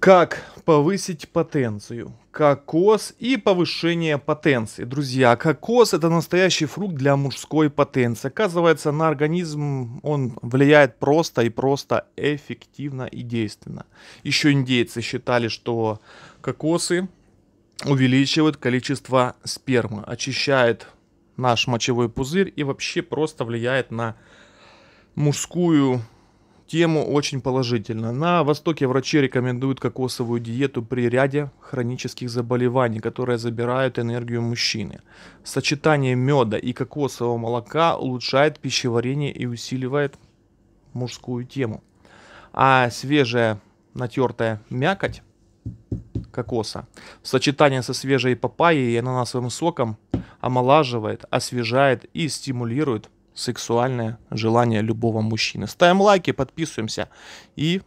Как повысить потенцию? Кокос и повышение потенции. Друзья, кокос это настоящий фрукт для мужской потенции. Оказывается, на организм он влияет просто и просто эффективно и действенно. Еще индейцы считали, что кокосы увеличивают количество спермы, очищает наш мочевой пузырь и вообще просто влияет на мужскую тему очень положительно. На Востоке врачи рекомендуют кокосовую диету при ряде хронических заболеваний, которые забирают энергию мужчины. Сочетание меда и кокосового молока улучшает пищеварение и усиливает мужскую тему. А свежая натертая мякоть кокоса в сочетании со свежей папайей и ананасовым соком омолаживает, освежает и стимулирует сексуальное желание любого мужчины. Ставим лайки, подписываемся и